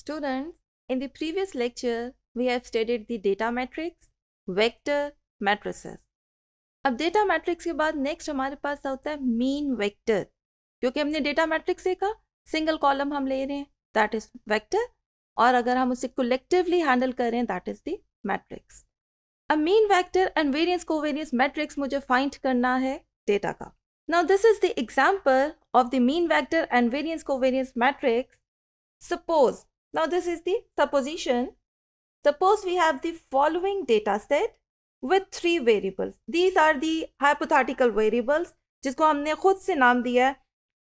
Students, in the previous lecture, we have studied the data matrix, vector, matrices. अब data matrix के बाद next हमारे पास होता है मीन वेक्टर क्योंकि हमने डेटा मैट्रिक्स देखा सिंगल कॉलम हम ले रहे हैं दैट इज वेक्टर और अगर हम उसे कलेक्टिवली हैंडल कर रहे हैं दैट इज द मैट्रिक्स अब mean vector and variance covariance matrix मुझे फाइंड करना है डेटा का now this is the example of the mean vector and variance covariance matrix suppose Now this is the supposition. Suppose we have the following data set with three variables. These are the hypothetical variables जिसको हमने खुद से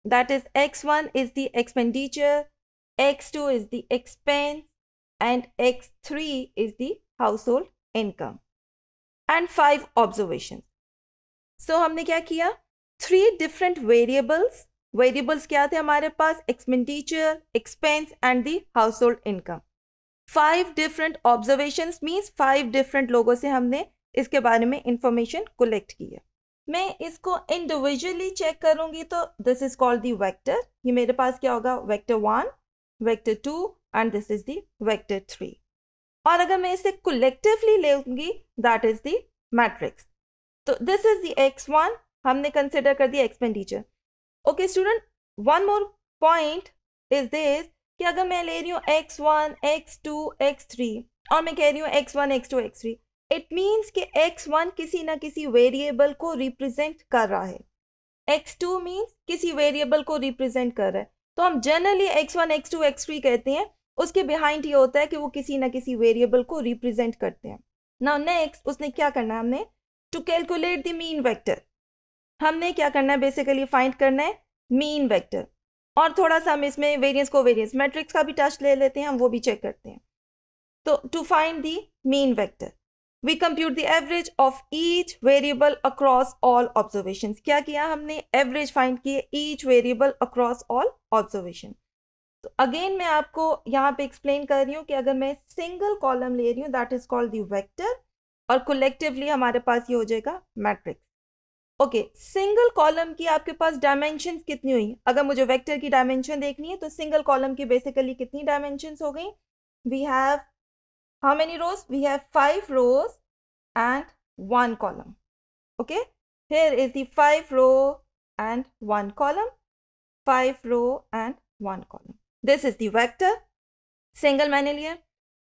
that is x1 is the expenditure x2 is the expense and x3 is the household income and five observations so हमने क्या three different variables variables क्या थे हमारे पास expenditure expense and the household income five different observation means five different लोगों से हमने इसके बारे में इंफॉर्मेशन कलेक्ट की है मैं इसको इंडिविजुअली चेक करूंगी तो this is called the vector ये मेरे पास क्या होगा vector one vector two and this is the vector three और अगर मैं इसे कलेक्टिवली लेगी दैट इज द मैट्रिक्स तो this is the X one हमने कंसिडर कर दिया expenditure okay student one more point is this कि अगर मैं ले रही हूँ X one x two x three और मैं कह रही हूँ X one x two x three it means कि एक्स वन किसी ना किसी वेरिएबल को रिप्रेजेंट कर रहा है एक्स टू मीन्स किसी वेरिएबल को रिप्रेजेंट कर रहा है तो हम generally X one x two x three कहते हैं उसके बिहाइंड ये होता है कि वो किसी ना किसी वेरिएबल को रिप्रेजेंट करते हैं ना नेक्स्ट उसने क्या करना है हमने to calculate the mean vector हमने क्या करना है बेसिकली फाइंड करना है मीन वेक्टर और थोड़ा सा हम इसमें वेरियंस को वेरियंस मैट्रिक्स का भी टच ले लेते हैं हम वो भी चेक करते हैं तो to find the mean vector we compute the average of each variable across all observation क्या किया हमने एवरेज फाइंड किए each variable across all observation तो अगेन मैं आपको यहाँ पे एक्सप्लेन कर रही हूँ कि अगर मैं सिंगल कॉलम ले रही हूँ that is called the vector और कलेक्टिवली हमारे पास ये हो जाएगा मैट्रिक्स ओके सिंगल कॉलम की आपके पास डायमेंशन कितनी हुई अगर मुझे वेक्टर की डायमेंशन देखनी है तो सिंगल कॉलम की बेसिकली कितनी डायमेंशन हो गई we have how many rows we have five rows and one column okay here is the five row and one column five row and one column this is the vector single मैंने लिया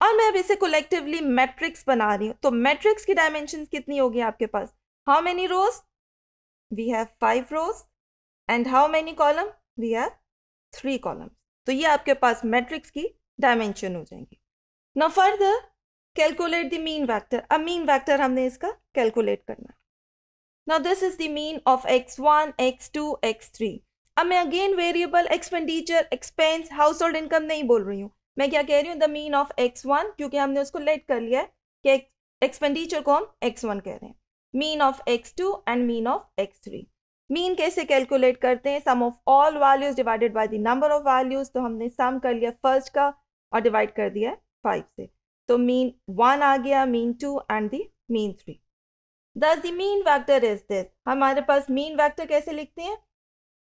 और मैं अब इसे collectively matrix बना रही हूँ तो मैट्रिक्स की डायमेंशन कितनी होगी आपके पास how many rows we have five rows and how many column we have three column तो ये आपके पास मैट्रिक्स की डायमेंशन हो जाएंगी ना further calculate the mean vector अब मीन वैक्टर हमने इसका कैलकुलेट करना है the mean of x one x two x three अब मैं again variable expenditure expense household income नहीं बोल रही हूँ मैं क्या कह रही हूँ the mean of x one क्योंकि हमने उसको लेट कर लिया है कि एक्सपेंडिचर को हम वन कह रहे हैं mean of x two and mean of x three mean कैसे कैलकुलेट करते हैं sum of all values divided by the number of values तो हमने सम कर लिया फर्स्ट का और डिवाइड कर दिया फाइव से तो मीन वन आ गया mean two and the mean three thus the mean vector is this हमारे पास मीन वैक्टर कैसे लिखते हैं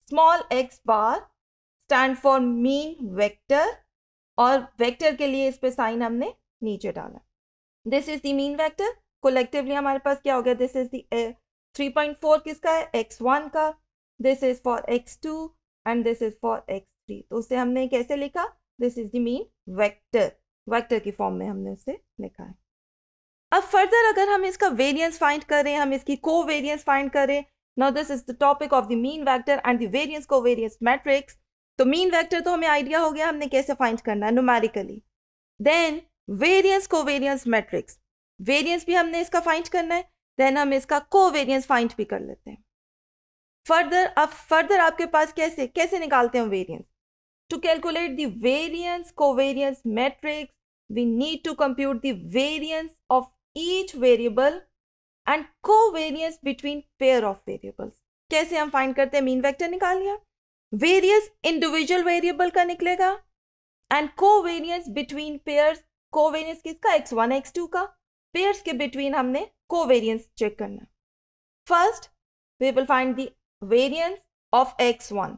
small X bar stand for mean vector और वेक्टर के लिए इस पे साइन हमने नीचे डाला this is the mean vector collectively हमारे पास क्या हो गया this is the three point four किसका है एक्स वन का this is for X two and this is for X three तो उसे हमने कैसे लिखा this is the mean vector vector की फॉर्म में हमने उसे लिखा है अब फर्दर अगर हम इसका वेरियंस फाइंड करें हम इसकी को वेरियंस फाइंड करें now this is the topic of the mean vector and the variance covariance matrix तो मीन वैक्टर तो हमें आइडिया हो गया हमने कैसे फाइंड करना है numerically then variance covariance matrix variance भी हमने इसका फाइंड करना है देन हम इसका को वेरियंस फाइंड भी कर लेते हैं फर्दर अब फर्दर आपके पास कैसे कैसे निकालते हैं variance to calculate variance covariance covariance matrix we need to compute the variance of each variable and covariance between pair of variables कैसे हम फाइंड करते हैं मीन वैक्टर निकाल लिया वेरियस इंडिविजुअल वेरिएबल का निकलेगा and covariance between pair covariance किसका x one x two का पेयर्स के बिटवीन हमने कोवेरियंस चेक करना first we will find the variance of x one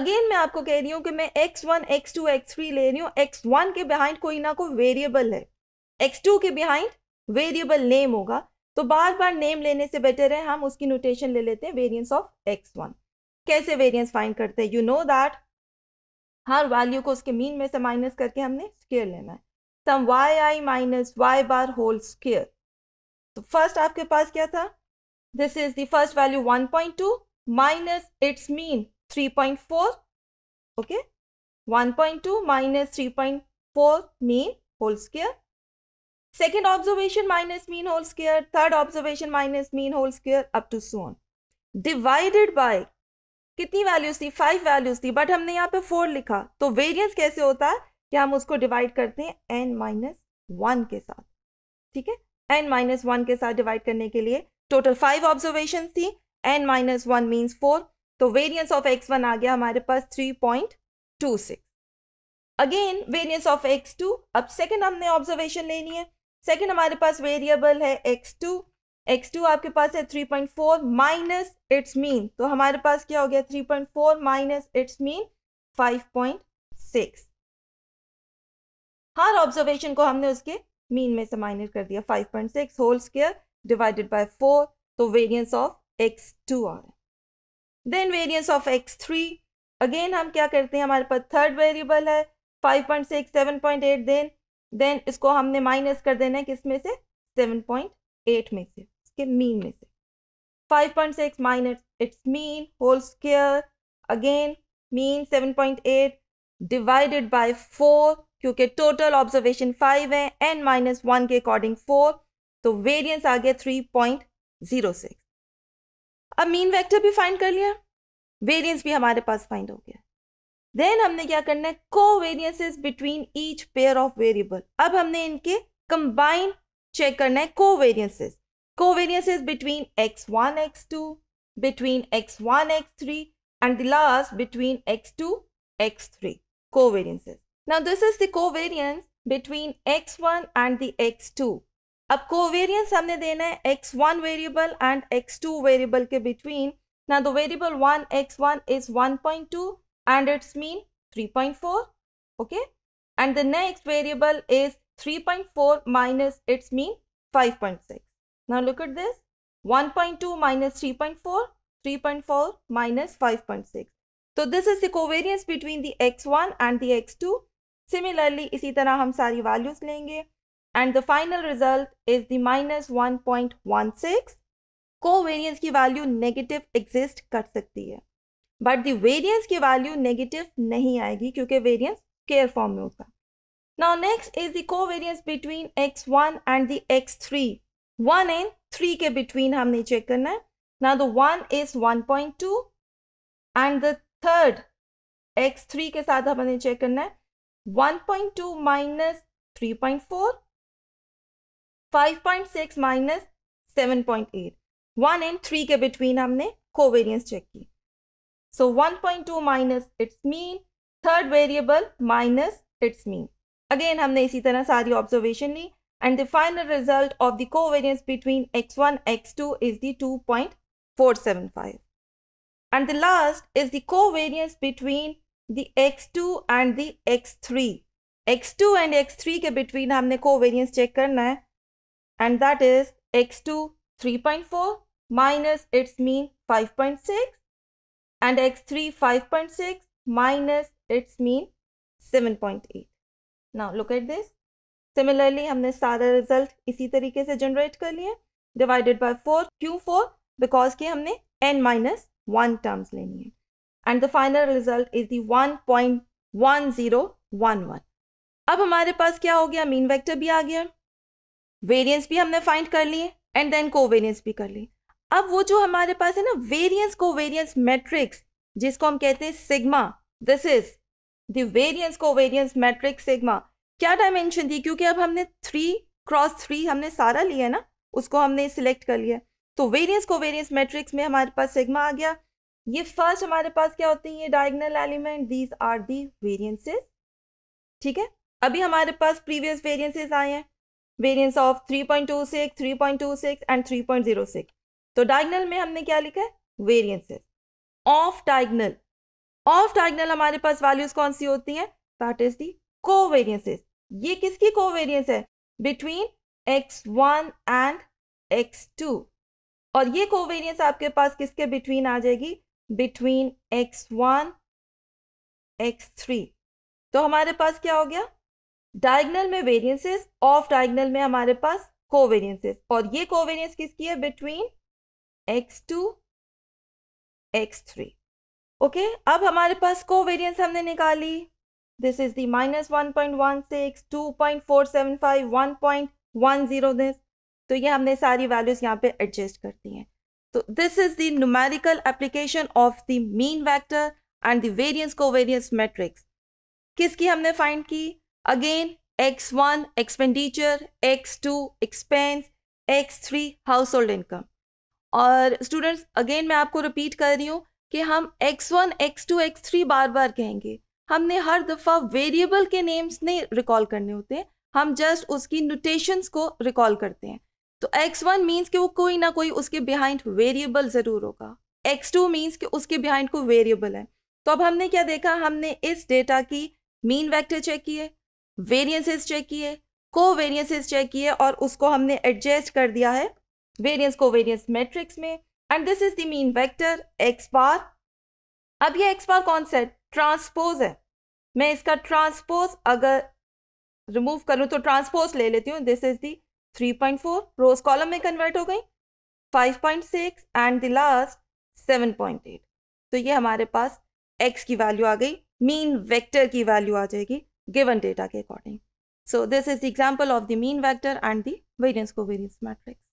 again मैं आपको कह रही हूँ कि मैं x one x two x three ले रही हूँ एक्स वन के बिहाइंड कोई ना कोई वेरिएबल है एक्स टू के बिहाइंड वेरिएबल नेम होगा तो बार बार नेम लेने से बेटर है हम उसकी नोटेशन ले लेते हैं वेरियंस ऑफ एक्स वन कैसे वेरियंस फाइंड करते हैं यू नो दैट हर वैल्यू को उसके मीन में से माइनस करके हमने स्केयर लेना है sum y i minus y bar whole square तो फर्स्ट आपके पास क्या था this is the first value 1.2 point two minus it's mean three okay 1.2 point two minus three mean whole square second observation minus mean whole square third observation minus mean whole square up to so on divided by कितनी values थी five values थी but हमने यहाँ पे four लिखा तो variance कैसे होता है क्या हम उसको डिवाइड करते हैं एन माइनस वन के साथ ठीक है एन माइनस वन के साथ डिवाइड करने के लिए टोटल फाइव ऑब्जर्वेशन थी n minus one means four तो वेरियंस ऑफ एक्स वन आ गया हमारे पास three point two six again variance of x two अब सेकेंड हमने ऑब्जर्वेशन लेनी है सेकेंड हमारे पास वेरिएबल है एक्स टू एक्स टू आपके पास है three point four minus it's mean तो हमारे पास क्या हो गया three point four minus it's mean five point six her observation को हमने उसके मीन में से माइनस कर दिया 5.6 whole square divided by four तो वेरियंस ऑफ एक्स टू आ रहा then variance of x three again हम क्या करते हैं हमारे पास थर्ड वेरिएबल है 5.6 एट देन देन इसको हमने माइनस कर देना है किस में से 7.8 में से इसके मीन में से 5.6 minus it's mean whole square again mean 7.8 divided by 4 क्योंकि टोटल ऑब्जर्वेशन फाइव है एन माइनस वन के अकॉर्डिंग फोर तो वेरियंस आ गया थ्री पॉइंट जीरो सिक्स अब मीन वेक्टर भी फाइंड कर लिया वेरियंस भी हमारे पास फाइंड हो गया देन हमने क्या करना है covariances between each pair of variable अब हमने इनके कंबाइन चेक करना है covariance covariance between x one x two between x one x three and the last between x two x three covariances Now this is the covariance between x1 and the x2. अब covariance हमने देना है x1 variable and x2 variable के between. Now the variable 1 x1 is 1.2 and its mean 3.4. Okay. And the next variable is 3.4 minus its mean 5.6. Now look at this. 1.2 minus 3.4, 3.4 minus 5.6. So this is the covariance between the x1 and the x2 similarly इसी तरह हम सारी values लेंगे and the final result is the minus one point one six covariance की value negative exist कर सकती है but the variance की वैल्यू नेगेटिव नहीं आएगी क्योंकि वेरियंस केयर फॉर्म में होता है now next is the covariance between x one and the x three one and three के बिटवीन हमने चेक करना है ना the one is one point two and the third x three के साथ हमने चेक करना है 1.2 minus 3.4, 5.6 minus 7.8 one and three के बिटवीन हमने कोवेरियंस चेक की so 1.2 minus it's mean third variable minus it's mean again हमने इसी तरह सारी ऑब्जर्वेशन ली and the final result of the covariance between x1 x2 is the 2.475 the last is the the covariance between the x2 and the x3. x2 and x3 के between हमने covariance check करना है and that is x2 3.4 minus its mean 5.6 and x3 5.6 minus its mean 7.8. Now look at this. Similarly हमने सारा result इसी तरीके से generate कर लिए divided by 4 क्यों 4 because कि हमने n minus 1 terms लेनी है and the final result is the one point one zero one one अब हमारे पास क्या हो गया मीन वेक्टर भी आ गया वेरियंस भी हमने फाइंड कर लिए एंड देन कोवेरियंस भी कर लिए अब वो जो हमारे पास है ना को कोवेरियंस मैट्रिक्स जिसको हम कहते हैं sigma this is the co covariance matrix sigma क्या डायमेंशन थी क्योंकि अब हमने थ्री क्रॉस थ्री हमने सारा लिया ना उसको हमने सिलेक्ट कर लिया तो को कोवेरियंस मैट्रिक्स में हमारे पास सिग्मा आ गया ये फर्स्ट हमारे पास क्या होती है ये diagonal element these are the variances ठीक है अभी हमारे पास प्रीवियस वेरियंसेस आए हैं वेरियंस ऑफ 3.26, 3.26 एंड 3.06 तो डायगनल में हमने क्या लिखा है variances off diagonal off diagonal हमारे पास वैल्यूज कौन सी होती हैं दैट इज दी को ये किसकी कोवेरियंस है बिटवीन वन एंड टू और ये कोवेरियंस आपके पास किसके बिटवीन आ जाएगी between x one x three तो हमारे पास क्या हो गया डायगनल में वेरियंसिस ऑफ डायगनल में हमारे पास कोवेरिएंसेस और ये वेरियंस किसकी है between x two x three okay अब हमारे पास वेरियंस हमने निकाली this is the minus one point one six two point four seven five one point one zero this तो ये हमने सारी वैल्यूज यहाँ पे एडजस्ट करती हैं So this is the numerical application of the mean vector and the variance covariance matrix. किसकी हमने find की Again, x1 expenditure, x2 expense, x3 household income. Income और स्टूडेंट्स अगेन मैं आपको रिपीट कर रही हूँ कि हम x1 x2 x3 बार बार कहेंगे हमने हर दफ़ा वेरिएबल के नेम्स नहीं रिकॉल करने होते हैं हम जस्ट उसकी नोटेशंस को रिकॉल करते हैं तो एक्स वन मीन्स कि वो कोई ना कोई उसके बिहाइंड वेरिएबल ज़रूर होगा एक्स टू मीन्स कि उसके बिहाइंड को वेरिएबल है तो अब हमने क्या देखा हमने इस डेटा की मीन वैक्टर चेक किए वेरियंसेस चेक किए को वेरियंसेस चेक किए और उसको हमने एडजस्ट कर दिया है वेरियंस को वेरियंस मेट्रिक्स में and this is the mean vector x bar अब ये एक्स पार कौन सा ट्रांसपोज है मैं इसका ट्रांसपोज अगर रिमूव करूँ तो ट्रांसपोज ले लेती हूँ this is the 3.4 rows column में कन्वर्ट हो गई 5.6 एंड द लास्ट 7.8 तो ये हमारे पास x की वैल्यू आ गई मीन वेक्टर की वैल्यू आ जाएगी गिवन डेटा के according so this is example of the mean vector and the variance variance matrix